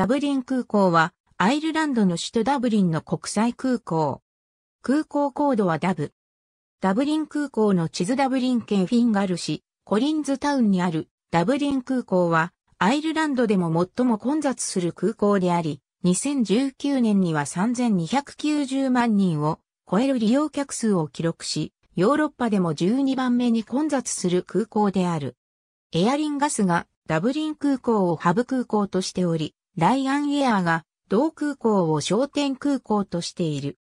ダブリン空港は、アイルランドの首都ダブリンの国際空港。空港コードはダブ。ダブリン空港の地図ダブリン県フィンガル市、コリンズタウンにあるダブリン空港は、アイルランドでも最も混雑する空港であり、2019年には3290万人を超える利用客数を記録し、ヨーロッパでも12番目に混雑する空港である。エアリンガスがダブリン空港をハブ空港としており、ライアンエアが同空港を商店空港としている。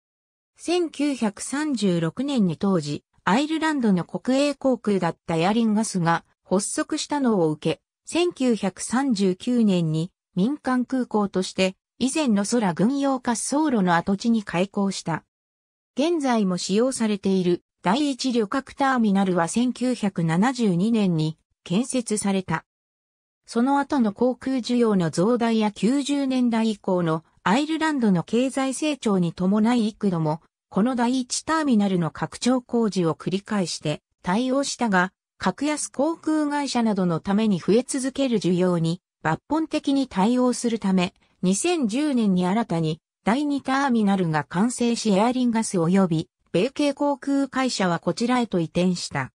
1936年に当時、アイルランドの国営航空だったエアリンガスが発足したのを受け、1939年に民間空港として以前の空軍用滑走路の跡地に開港した。現在も使用されている第一旅客ターミナルは1972年に建設された。その後の航空需要の増大や90年代以降のアイルランドの経済成長に伴い幾度も、この第一ターミナルの拡張工事を繰り返して対応したが、格安航空会社などのために増え続ける需要に抜本的に対応するため、2010年に新たに第2ターミナルが完成しエアリンガス及び米系航空会社はこちらへと移転した。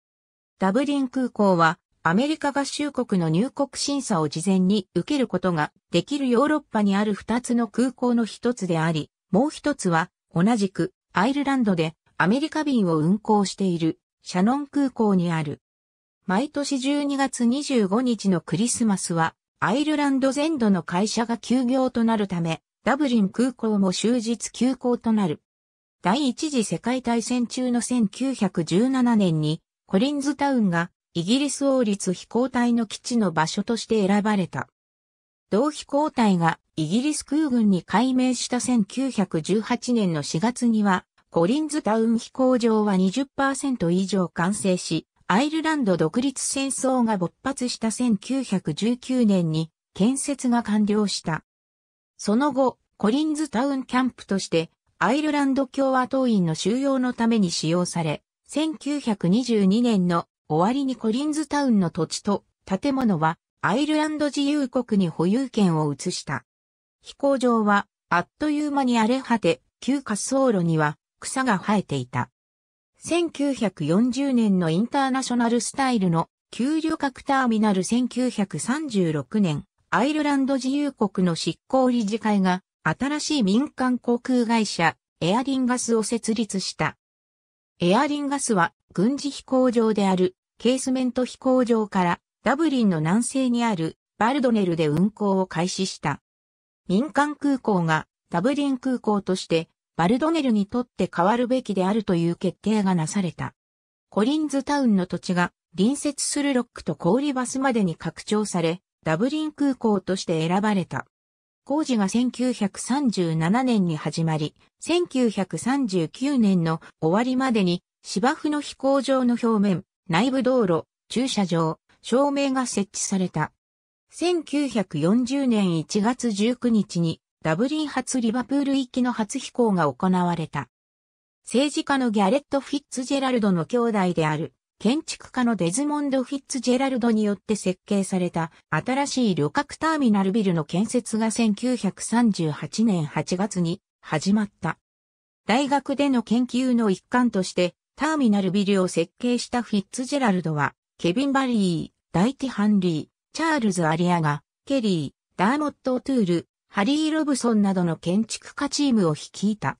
ダブリン空港はアメリカ合衆国の入国審査を事前に受けることができるヨーロッパにある2つの空港の1つであり、もう1つは同じくアイルランドでアメリカ便を運航しているシャノン空港にある。毎年12月25日のクリスマスはアイルランド全土の会社が休業となるため、ダブリン空港も終日休校となる。第一次世界大戦中の1917年にコリンズタウンがイギリス王立飛行隊の基地の場所として選ばれた。同飛行隊がイギリス空軍に改名した1918年の4月には、コリンズタウン飛行場は20%以上完成し、アイルランド独立戦争が勃発した1919年に建設が完了した。その後、コリンズタウンキャンプとして、アイルランド共和党員の収容のために使用され、1922年の終わりにコリンズタウンの土地と建物はアイルランド自由国に保有権を移した。飛行場はあっという間に荒れ果て、旧滑走路には草が生えていた。1940年のインターナショナルスタイルの旧旅客ターミナル1936年、アイルランド自由国の執行理事会が新しい民間航空会社エアリンガスを設立した。エアリンガスは軍事飛行場であるケースメント飛行場からダブリンの南西にあるバルドネルで運航を開始した。民間空港がダブリン空港としてバルドネルにとって変わるべきであるという決定がなされた。コリンズタウンの土地が隣接するロックと氷バスまでに拡張され、ダブリン空港として選ばれた。工事が1937年に始まり、1939年の終わりまでに芝生の飛行場の表面、内部道路、駐車場、照明が設置された。1940年1月19日にダブリン発リバプール行きの初飛行が行われた。政治家のギャレット・フィッツジェラルドの兄弟である建築家のデズモンド・フィッツジェラルドによって設計された新しい旅客ターミナルビルの建設が1938年8月に始まった。大学での研究の一環としてターミナルビルを設計したフィッツジェラルドは、ケビン・バリー、ダイティ・ハンリー、チャールズ・アリアガ、ケリー、ダーモット・オトゥール、ハリー・ロブソンなどの建築家チームを率いた。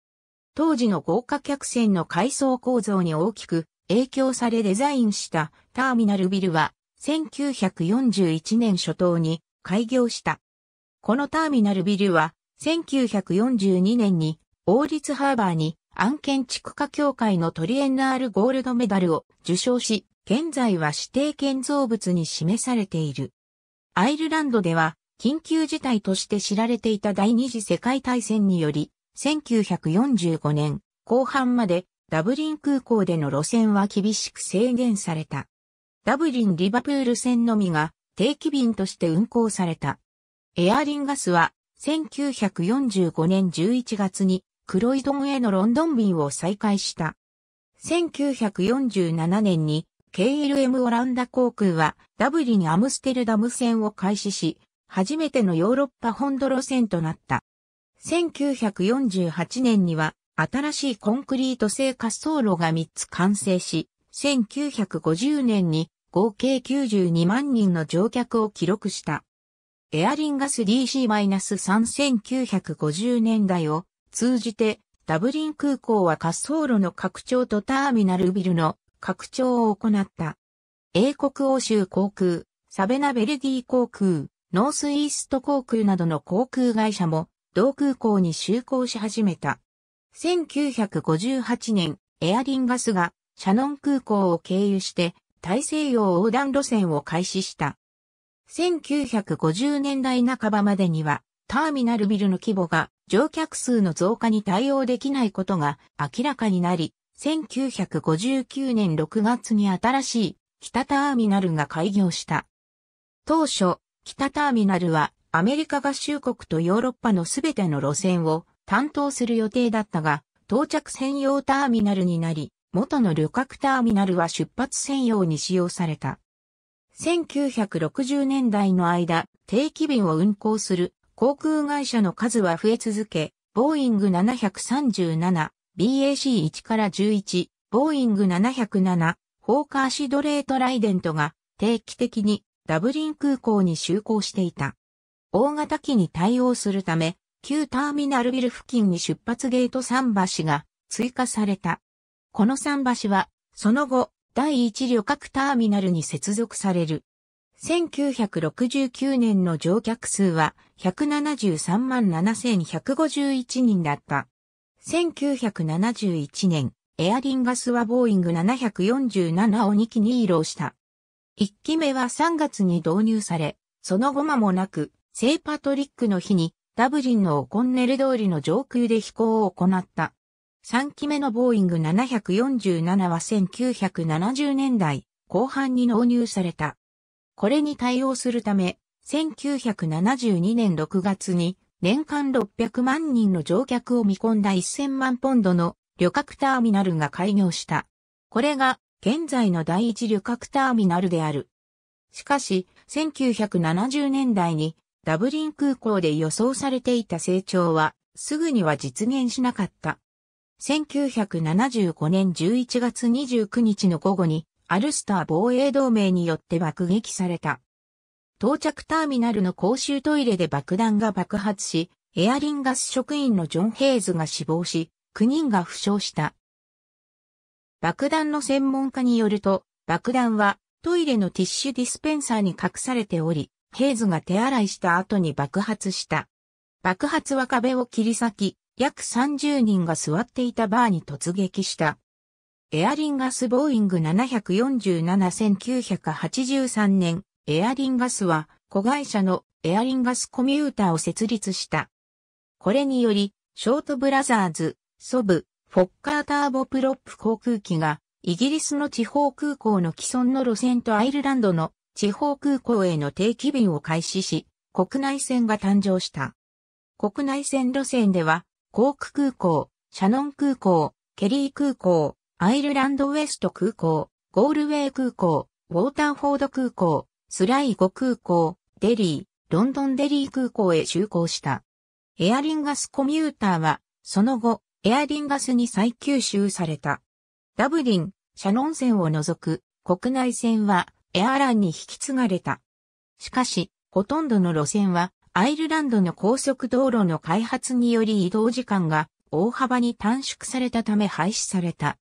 当時の豪華客船の階層構造に大きく影響されデザインしたターミナルビルは1941年初頭に開業した。このターミナルビルは1942年に王立ハーバーに案件地区化協会のトリエンナールゴールドメダルを受賞し、現在は指定建造物に示されている。アイルランドでは、緊急事態として知られていた第二次世界大戦により、1945年後半までダブリン空港での路線は厳しく制限された。ダブリン・リバプール線のみが定期便として運行された。エアリンガスは1945年11月にクロイドンへのロンドン便を再開した。1947年に KLM オランダ航空はダブリにアムステルダム線を開始し、初めてのヨーロッパ本土路線となった。1948年には新しいコンクリート製滑走路が3つ完成し、1950年に合計92万人の乗客を記録した。エアリンガス DC-31950 年代を通じて、ダブリン空港は滑走路の拡張とターミナルビルの拡張を行った。英国欧州航空、サベナベルギー航空、ノースイースト航空などの航空会社も、同空港に就航し始めた。1958年、エアリンガスがシャノン空港を経由して大西洋横断路線を開始した。1950年代半ばまでにはターミナルビルの規模が乗客数の増加に対応できないことが明らかになり、1959年6月に新しい北ターミナルが開業した。当初、北ターミナルはアメリカ合衆国とヨーロッパのすべての路線を担当する予定だったが、到着専用ターミナルになり、元の旅客ターミナルは出発専用に使用された。1960年代の間、定期便を運行する航空会社の数は増え続け、ボーイング737、BAC1 から11、ボーイング707、ホーカーシドレートライデントが定期的にダブリン空港に就航していた。大型機に対応するため、旧ターミナルビル付近に出発ゲート桟橋が追加された。この桟橋は、その後、第一旅客ターミナルに接続される。1969年の乗客数は173万7151人だった。1971年、エアリンガスはボーイング747を2機に移動した。1機目は3月に導入され、その後間もなく、セイパトリックの日にダブリンのオコンネル通りの上空で飛行を行った。3機目のボーイング747は1970年代後半に納入された。これに対応するため、1972年6月に年間600万人の乗客を見込んだ1000万ポンドの旅客ターミナルが開業した。これが現在の第一旅客ターミナルである。しかし、1970年代にダブリン空港で予想されていた成長はすぐには実現しなかった。1975年11月29日の午後にアルスター防衛同盟によって爆撃された。到着ターミナルの公衆トイレで爆弾が爆発し、エアリンガス職員のジョン・ヘイズが死亡し、9人が負傷した。爆弾の専門家によると、爆弾はトイレのティッシュディスペンサーに隠されており、ヘイズが手洗いした後に爆発した。爆発は壁を切り裂き、約30人が座っていたバーに突撃した。エアリンガスボーイング747-1983年、エアリンガスは子会社のエアリンガスコミューターを設立した。これにより、ショートブラザーズ、ソブ、フォッカーターボプロップ航空機が、イギリスの地方空港の既存の路線とアイルランドの地方空港への定期便を開始し、国内線が誕生した。国内線路線では、コーク空港、シャノン空港、ケリー空港、アイルランドウェスト空港、ゴールウェイ空港、ウォーターフォード空港、スライゴ空港、デリー、ロンドンデリー空港へ就航した。エアリンガスコミューターは、その後、エアリンガスに再吸収された。ダブリン、シャノン線を除く国内線はエアランに引き継がれた。しかし、ほとんどの路線はアイルランドの高速道路の開発により移動時間が大幅に短縮されたため廃止された。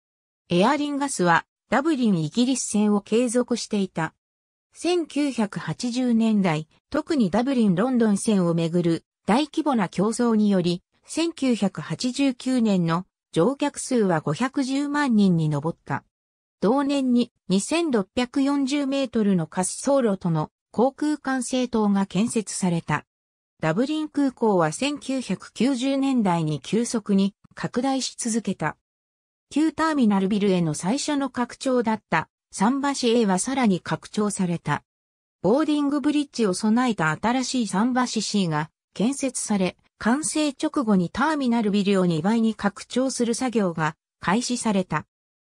エアリンガスはダブリンイギリス線を継続していた。1980年代、特にダブリン・ロンドン線をめぐる大規模な競争により、1989年の乗客数は510万人に上った。同年に2640メートルの滑走路との航空管制塔が建設された。ダブリン空港は1990年代に急速に拡大し続けた。旧ターミナルビルへの最初の拡張だった桟橋 A はさらに拡張された。ボーディングブリッジを備えた新しい桟橋 C が建設され、完成直後にターミナルビルを2倍に拡張する作業が開始された。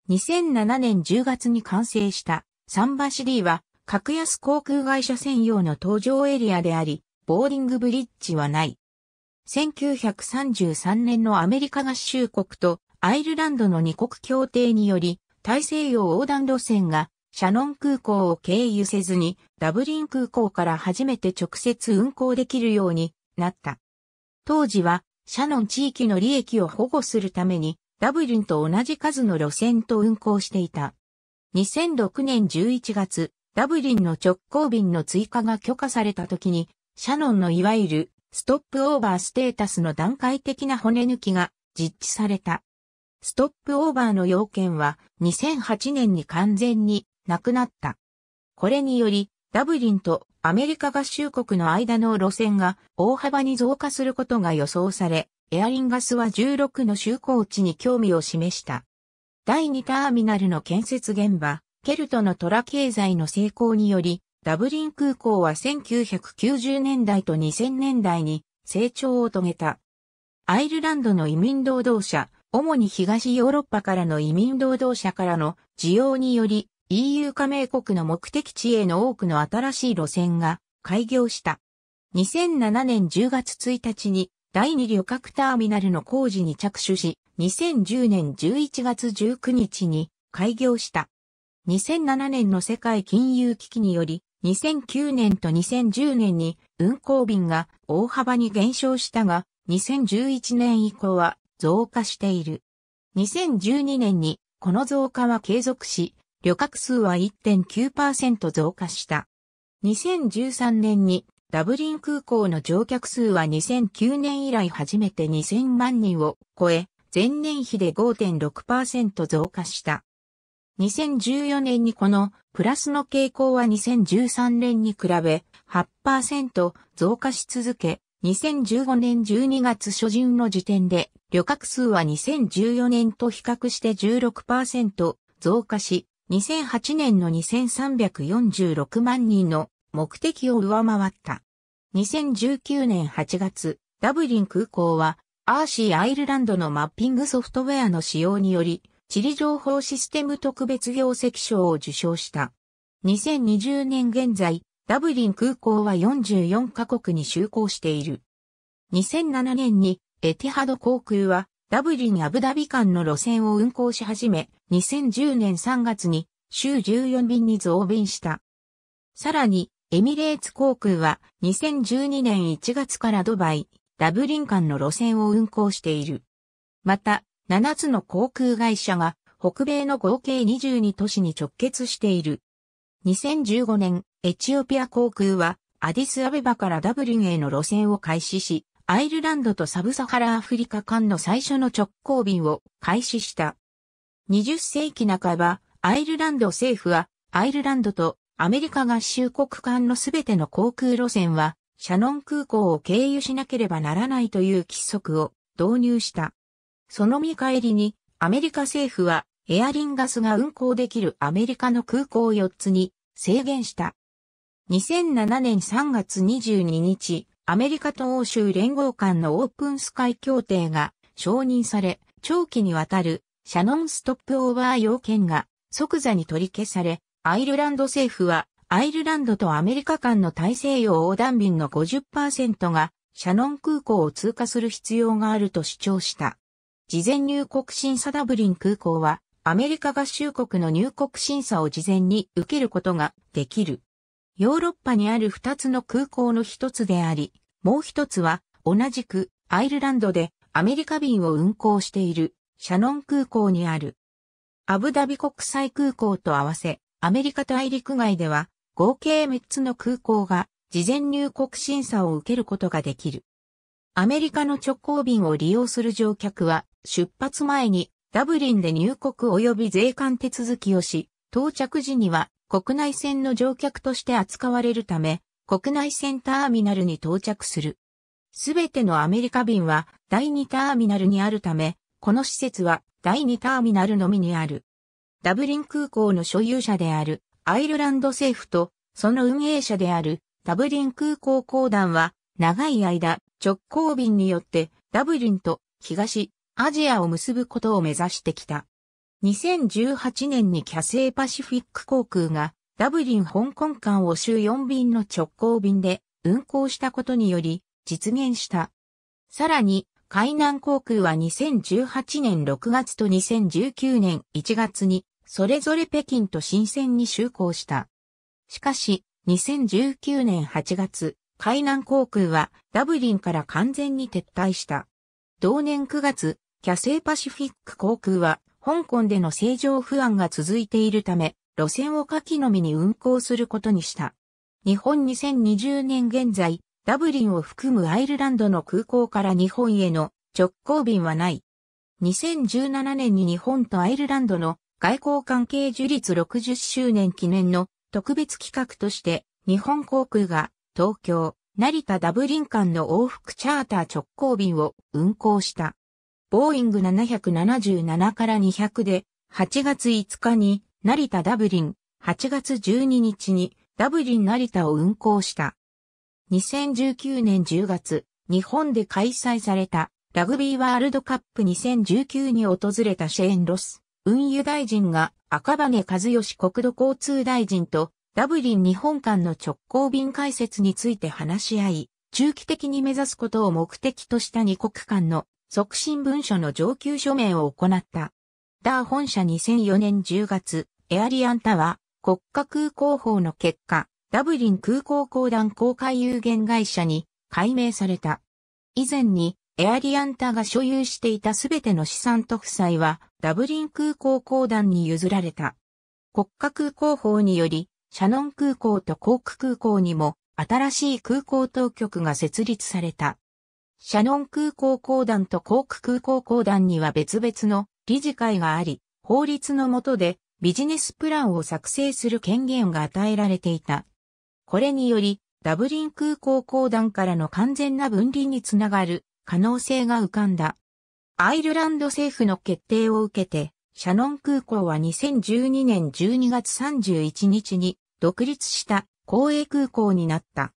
2007年10月に完成した桟橋 D は格安航空会社専用の搭乗エリアであり、ボーディングブリッジはない。1933年のアメリカ合衆国とアイルランドの二国協定により、大西洋横断路線がシャノン空港を経由せずにダブリン空港から初めて直接運航できるようになった。当時はシャノン地域の利益を保護するためにダブリンと同じ数の路線と運航していた。2006年11月、ダブリンの直行便の追加が許可された時に、シャノンのいわゆるストップオーバーステータスの段階的な骨抜きが実地された。ストップオーバーの要件は2008年に完全になくなった。これにより、ダブリンとアメリカ合衆国の間の路線が大幅に増加することが予想され、エアリンガスは16の就航地に興味を示した。第2ターミナルの建設現場、ケルトのトラ経済の成功により、ダブリン空港は1990年代と2000年代に成長を遂げた。アイルランドの移民労働者、主に東ヨーロッパからの移民労働者からの需要により EU 加盟国の目的地への多くの新しい路線が開業した。2007年10月1日に第二旅客ターミナルの工事に着手し、2010年11月19日に開業した。2007年の世界金融危機により、2009年と2010年に運行便が大幅に減少したが、2011年以降は増加している。2012年にこの増加は継続し、旅客数は1.9%増加した。2013年にダブリン空港の乗客数は2009年以来初めて2000万人を超え、前年比で5.6%増加した。2014年にこのプラスの傾向は2013年に比べ8%増加し続け、2015年12月初旬の時点で、旅客数は2014年と比較して16%増加し、2008年の2346万人の目的を上回った。2019年8月、ダブリン空港は、アーシーアイルランドのマッピングソフトウェアの使用により、地理情報システム特別業績賞を受賞した。2020年現在、ダブリン空港は44カ国に就航している。2007年にエティハド航空はダブリン・アブダビ間の路線を運航し始め、2010年3月に週14便に増便した。さらに、エミレーツ航空は2012年1月からドバイ、ダブリン間の路線を運航している。また、7つの航空会社が北米の合計22都市に直結している。2015年、エチオピア航空は、アディスアベバからダブリンへの路線を開始し、アイルランドとサブサハラアフリカ間の最初の直行便を開始した。20世紀半ば、アイルランド政府は、アイルランドとアメリカ合衆国間のすべての航空路線は、シャノン空港を経由しなければならないという規則を導入した。その見返りに、アメリカ政府はエアリンガスが運航できるアメリカの空港を4つに制限した。2007年3月22日、アメリカと欧州連合間のオープンスカイ協定が承認され、長期にわたるシャノンストップオーバー要件が即座に取り消され、アイルランド政府はアイルランドとアメリカ間の大西洋横断便の50%がシャノン空港を通過する必要があると主張した。事前入国審査ダブリン空港はアメリカ合衆国の入国審査を事前に受けることができる。ヨーロッパにある2つの空港の一つであり、もう一つは同じくアイルランドでアメリカ便を運航しているシャノン空港にある。アブダビ国際空港と合わせ、アメリカ大陸外では合計3つの空港が事前入国審査を受けることができる。アメリカの直行便を利用する乗客は出発前にダブリンで入国及び税関手続きをし、到着時には国内線の乗客として扱われるため、国内線ターミナルに到着する。すべてのアメリカ便は第2ターミナルにあるため、この施設は第2ターミナルのみにある。ダブリン空港の所有者であるアイルランド政府とその運営者であるダブリン空港公団は長い間直行便によってダブリンと東、アジアを結ぶことを目指してきた。2018年にキャセイパシフィック航空がダブリン香港間を週4便の直行便で運航したことにより実現した。さらに、海南航空は2018年6月と2019年1月にそれぞれ北京と深セに就航した。しかし、2019年8月、海南航空はダブリンから完全に撤退した。同年9月、キャセイパシフィック航空は、香港での正常不安が続いているため、路線を下記のみに運航することにした。日本2020年現在、ダブリンを含むアイルランドの空港から日本への直行便はない。2017年に日本とアイルランドの外交関係樹立60周年記念の特別企画として、日本航空が東京、成田ダブリン間の往復チャーター直行便を運航した。ボーイング777から200で、8月5日に成田ダブリン、8月12日にダブリン成田を運行した。2019年10月、日本で開催されたラグビーワールドカップ2019に訪れたシェーン・ロス、運輸大臣が赤羽和義国土交通大臣とダブリン日本間の直行便開設について話し合い、中期的に目指すことを目的とした二国間の促進文書の上級署名を行った。ダー本社2004年10月、エアリアンタは国家空港法の結果、ダブリン空港公団公開有限会社に改名された。以前にエアリアンタが所有していたすべての資産と負債はダブリン空港公団に譲られた。国家空港法により、シャノン空港とコーク空港にも新しい空港当局が設立された。シャノン空港公団とコーク空港公団には別々の理事会があり、法律の下でビジネスプランを作成する権限が与えられていた。これにより、ダブリン空港公団からの完全な分離につながる可能性が浮かんだ。アイルランド政府の決定を受けて、シャノン空港は2012年12月31日に独立した公営空港になった。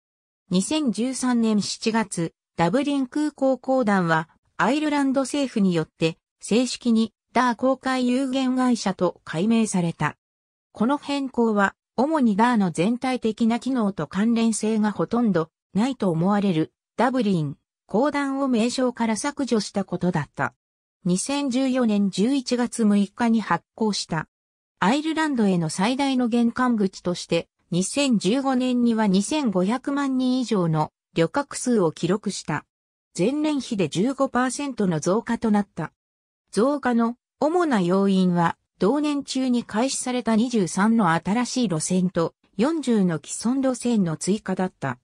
2013年7月、ダブリン空港公団は、アイルランド政府によって、正式に、ダー公開有限会社と改名された。この変更は、主にダーの全体的な機能と関連性がほとんどないと思われるダブリン公団を名称から削除したことだった。2014年11月6日に発行した。アイルランドへの最大の玄関口として、2015年には2500万人以上の旅客数を記録した。前年比で15%の増加となった。増加の主な要因は、同年中に開始された23の新しい路線と40の既存路線の追加だった。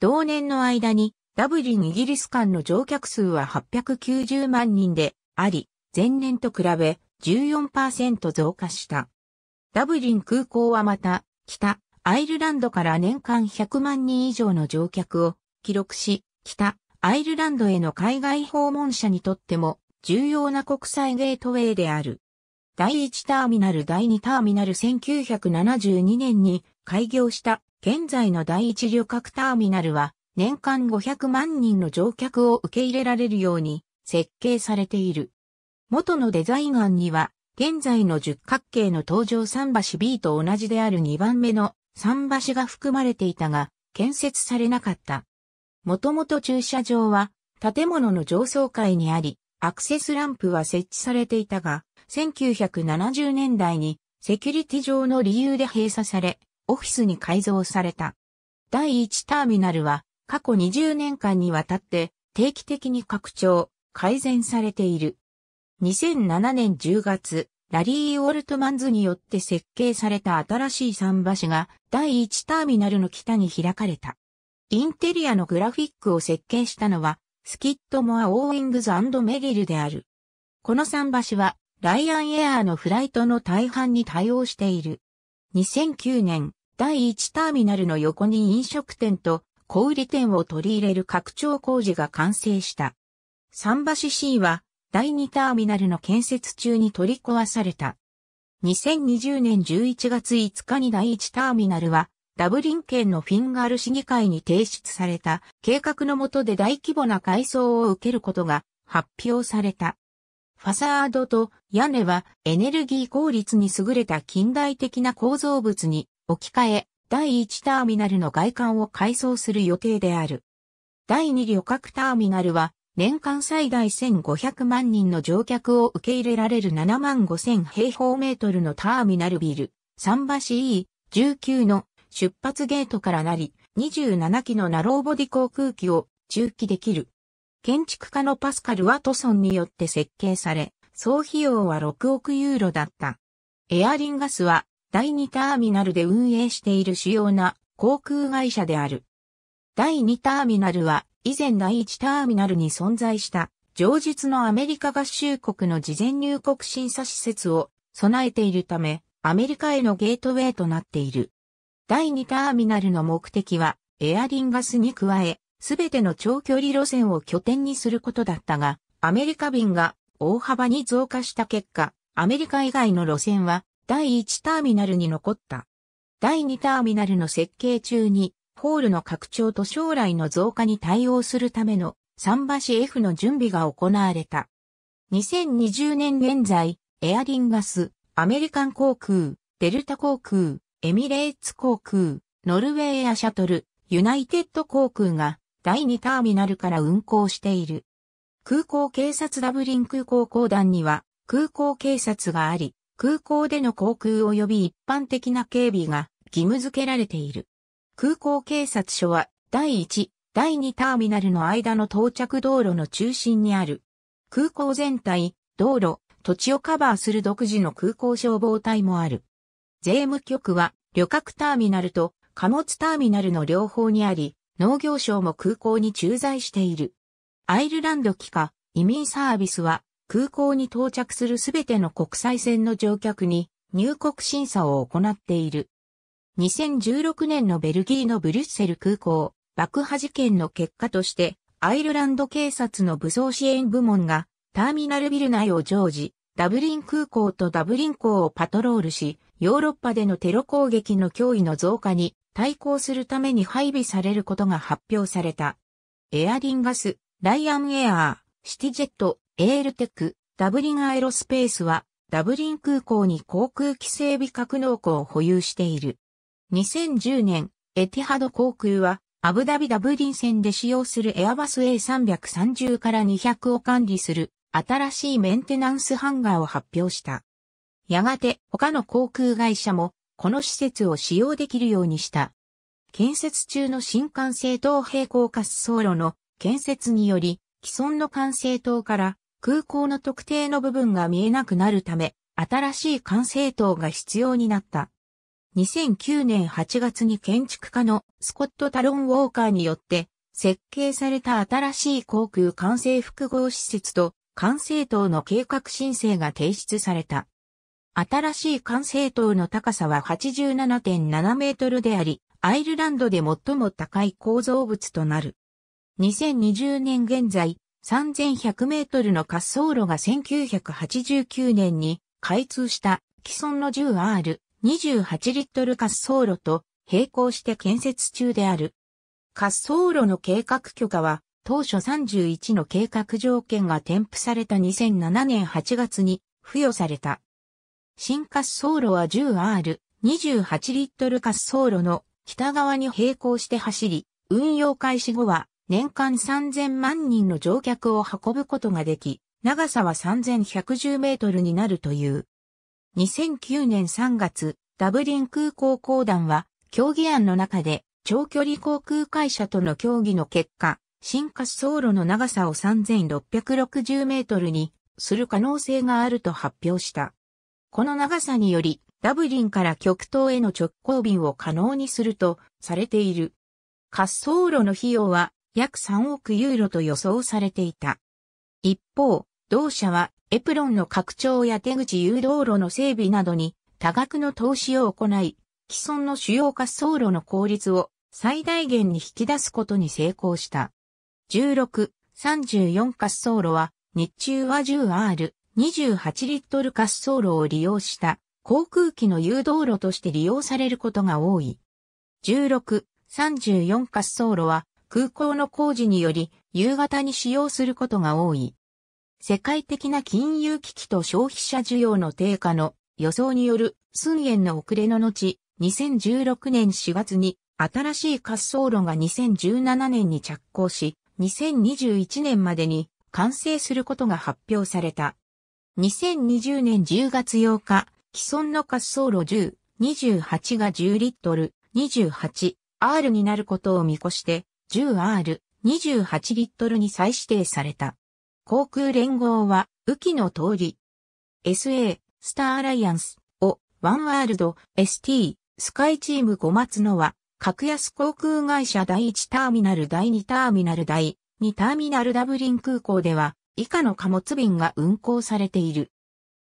同年の間にダブリンイギリス間の乗客数は890万人であり、前年と比べ14%増加した。ダブリン空港はまた、北アイルランドから年間100万人以上の乗客を記録し、北アイルランドへの海外訪問者にとっても重要な国際ゲートウェイである。第1ターミナル第2ターミナル1972年に開業した現在の第1旅客ターミナルは年間500万人の乗客を受け入れられるように設計されている。元のデザイン案には現在の十角形の登場桟橋 B と同じである2番目の桟橋が含まれていたが建設されなかった。もともと駐車場は建物の上層階にあり、アクセスランプは設置されていたが、1970年代にセキュリティ上の理由で閉鎖され、オフィスに改造された。第1ターミナルは過去20年間にわたって定期的に拡張、改善されている。2007年10月、ラリー・ウォルトマンズによって設計された新しい桟橋が第1ターミナルの北に開かれた。インテリアのグラフィックを設計したのは、スキットモア・オーウィングズメゲルである。この桟橋は、ライアンエアーのフライトの大半に対応している。2009年、第1ターミナルの横に飲食店と小売店を取り入れる拡張工事が完成した。桟橋 C は、第2ターミナルの建設中に取り壊された。2020年11月5日に第1ターミナルはダブリン県のフィンガール市議会に提出された計画の下で大規模な改装を受けることが発表された。ファサードと屋根はエネルギー効率に優れた近代的な構造物に置き換え、第1ターミナルの外観を改装する予定である。第2旅客ターミナルは年間最大1500万人の乗客を受け入れられる7万5000平方メートルのターミナルビル、桟橋 E19 の出発ゲートからなり、27機のナローボディ航空機を中期できる。建築家のパスカル・ワトソンによって設計され、総費用は6億ユーロだった。エアリンガスは第2ターミナルで運営している主要な航空会社である。第2ターミナルは以前第1ターミナルに存在した上述のアメリカ合衆国の事前入国審査施設を備えているため、アメリカへのゲートウェイとなっている。第2ターミナルの目的は、エアリンガスに加え、すべての長距離路線を拠点にすることだったが、アメリカ便が大幅に増加した結果、アメリカ以外の路線は第1ターミナルに残った。第2ターミナルの設計中に、ホールの拡張と将来の増加に対応するための桟橋 F の準備が行われた。2020年現在、エアリンガス、アメリカン航空、デルタ航空、エミレーツ航空、ノルウェーやシャトル、ユナイテッド航空が第2ターミナルから運航している。空港警察ダブリン空港公団には空港警察があり、空港での航空及び一般的な警備が義務付けられている。空港警察署は第1、第2ターミナルの間の到着道路の中心にある。空港全体、道路、土地をカバーする独自の空港消防隊もある。税務局は旅客ターミナルと貨物ターミナルの両方にあり、農業省も空港に駐在している。アイルランド機下、移民サービスは空港に到着するすべての国際線の乗客に入国審査を行っている。2016年のベルギーのブリュッセル空港爆破事件の結果としてアイルランド警察の武装支援部門がターミナルビル内を常時ダブリン空港とダブリン港をパトロールし、ヨーロッパでのテロ攻撃の脅威の増加に対抗するために配備されることが発表された。エアリンガス、ライアンエアー、シティジェット、エールテック、ダブリンアエロスペースは、ダブリン空港に航空機整備格納庫を保有している。2010年、エティハド航空は、アブダビダブリン線で使用するエアバス A330 から200を管理する新しいメンテナンスハンガーを発表した。やがて他の航空会社もこの施設を使用できるようにした。建設中の新幹線等平行滑走路の建設により既存の管制塔から空港の特定の部分が見えなくなるため新しい管制塔が必要になった。2009年8月に建築家のスコット・タロン・ウォーカーによって設計された新しい航空管制複合施設と管制塔の計画申請が提出された。新しい管制塔の高さは87.7メートルであり、アイルランドで最も高い構造物となる。2020年現在、3100メートルの滑走路が1989年に開通した既存の 10R28 リットル滑走路と並行して建設中である。滑走路の計画許可は当初31の計画条件が添付された2007年8月に付与された。新滑走路は 10R、28リットル滑走路の北側に並行して走り、運用開始後は年間3000万人の乗客を運ぶことができ、長さは3110メートルになるという。2009年3月、ダブリン空港公団は、協議案の中で、長距離航空会社との協議の結果、新滑走路の長さを3660メートルにする可能性があると発表した。この長さにより、ダブリンから極東への直行便を可能にするとされている。滑走路の費用は約3億ユーロと予想されていた。一方、同社はエプロンの拡張や出口誘導路の整備などに多額の投資を行い、既存の主要滑走路の効率を最大限に引き出すことに成功した。16、34滑走路は、日中は 10R、28リットル滑走路を利用した航空機の誘導路として利用されることが多い。16、34滑走路は空港の工事により夕方に使用することが多い。世界的な金融危機と消費者需要の低下の予想による数円の遅れの後、2016年4月に新しい滑走路が2017年に着工し、2021年までに完成することが発表された。2020年10月8日、既存の滑走路10、28が10リットル、28R になることを見越して、10R、28リットルに再指定された。航空連合は、雨季の通り、SA、スターアライアンス、を、ワンワールド、ST、スカイチーム5松のは、格安航空会社第1ターミナル第2ターミナル第2ターミナルダブリン空港では以下の貨物便が運航されている。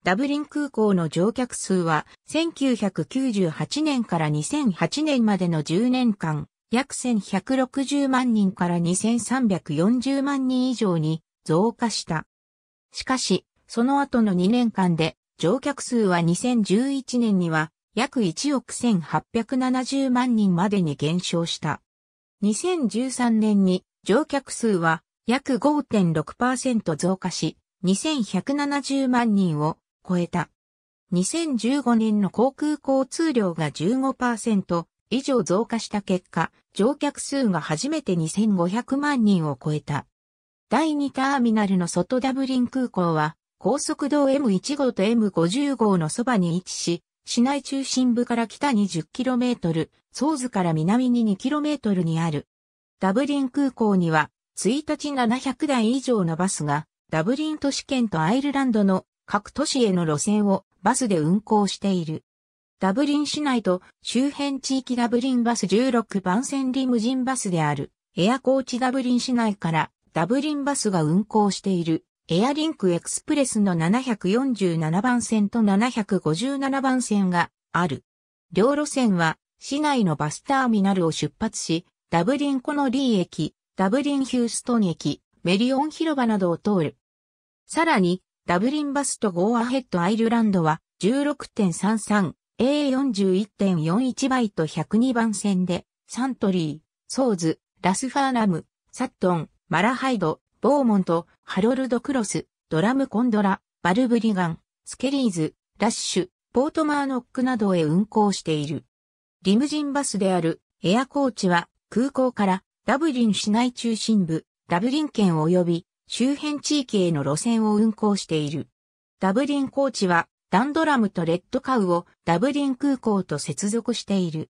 ダブリン空港の乗客数は1998年から2008年までの10年間約1160万人から2340万人以上に増加した。しかし、その後の2年間で乗客数は2011年には約1億1870万人までに減少した。2013年に乗客数は約5.6%増加し、2170万人を超えた。2015年の航空交通量が15%以上増加した結果、乗客数が初めて2500万人を超えた。第2ターミナルの外ダブリン空港は、高速道 M1 号と M50 号のそばに位置し、市内中心部から北に 10km、ソーズから南に 2km にある。ダブリン空港には、1日700台以上のバスが、ダブリン都市圏とアイルランドの各都市への路線をバスで運行している。ダブリン市内と周辺地域ダブリンバス16番線リムジンバスである、エアコーチダブリン市内からダブリンバスが運行している。エアリンクエクスプレスの747番線と757番線がある。両路線は市内のバスターミナルを出発し、ダブリンコノリー駅、ダブリンヒューストン駅、メリオン広場などを通る。さらに、ダブリンバスとゴーアヘッドアイルランドは 16.33A41.41 倍と102番線で、サントリー、ソーズ、ラスファーナム、サットン、マラハイド、ボーモント、ハロルド・クロス、ドラム・コンドラ、バルブリガン、スケリーズ、ラッシュ、ポートマーノックなどへ運行している。リムジンバスであるエアコーチは空港からダブリン市内中心部、ダブリン県及び周辺地域への路線を運行している。ダブリンコーチはダンドラムとレッドカウをダブリン空港と接続している。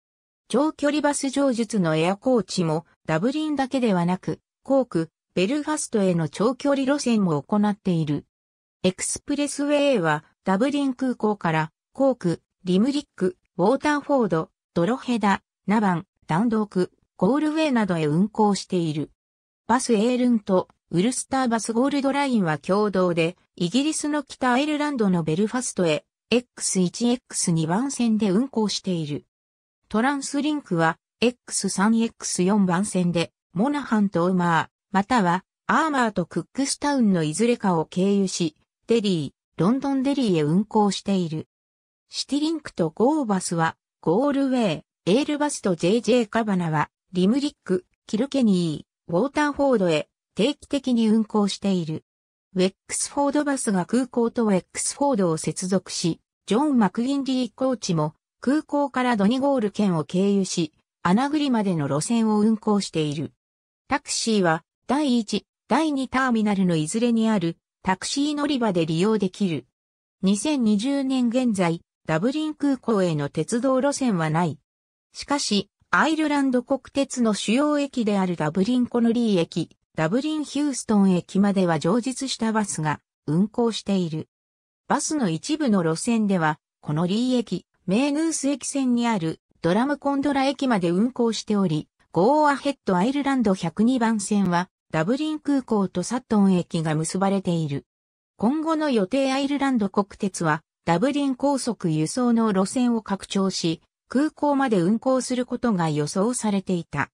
長距離バス上述のエアコーチもダブリンだけではなく、コーク、ベルファストへの長距離路線も行っている。エクスプレスウェイはダブリン空港からコーク、リムリック、ウォーターフォード、ドロヘダ、ナバン、ダンドーク、ゴールウェイなどへ運行している。バスエールンとウルスターバスゴールドラインは共同で、イギリスの北アイルランドのベルファストへ X1X2 番線で運行している。トランスリンクは X3X4 番線で、モナハンとウマー、またはアーマーとクックスタウンのいずれかを経由し、デリー、ロンドンデリーへ運行している。シティリンクとゴーバスは、ゴールウェイ、エールバスと JJ カバナは、リムリック、キルケニー、ウォーターフォードへ定期的に運行している。ウェックスフォードバスが空港とウェックスフォードを接続し、ジョン・マクギンリーコーチも空港からドニゴール県を経由し、アナグリまでの路線を運行している。タクシーは第1、第2ターミナルのいずれにあるタクシー乗り場で利用できる。2020年現在、ダブリン空港への鉄道路線はない。しかし、アイルランド国鉄の主要駅であるダブリンコノリー駅、ダブリンヒューストン駅までは常実したバスが運行している。バスの一部の路線では、コノリー駅、メーヌース駅線にあるドラムコンドラ駅まで運行しており、ゴーアヘッドアイルランド102番線はダブリン空港とサットン駅が結ばれている。今後の予定アイルランド国鉄は、ダブリン高速輸送の路線を拡張し、空港まで運行することが予想されていた。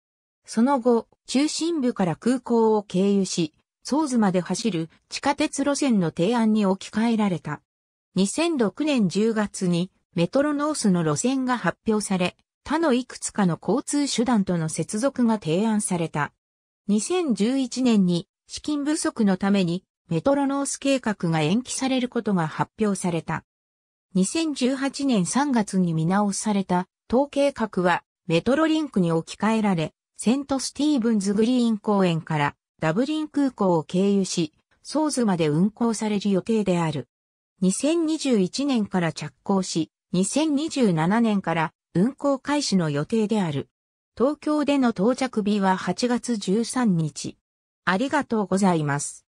その後、中心部から空港を経由し、ソーズまで走る地下鉄路線の提案に置き換えられた。2006年10月にメトロノースの路線が発表され、他のいくつかの交通手段との接続が提案された。2011年に資金不足のためにメトロノース計画が延期されることが発表された。2018年3月に見直された統計画はメトロリンクに置き換えられ、セントスティーブンズグリーン公園からダブリン空港を経由し、ソーズまで運行される予定である。2021年から着工し、2027年から運行開始の予定である。東京での到着日は8月13日。ありがとうございます。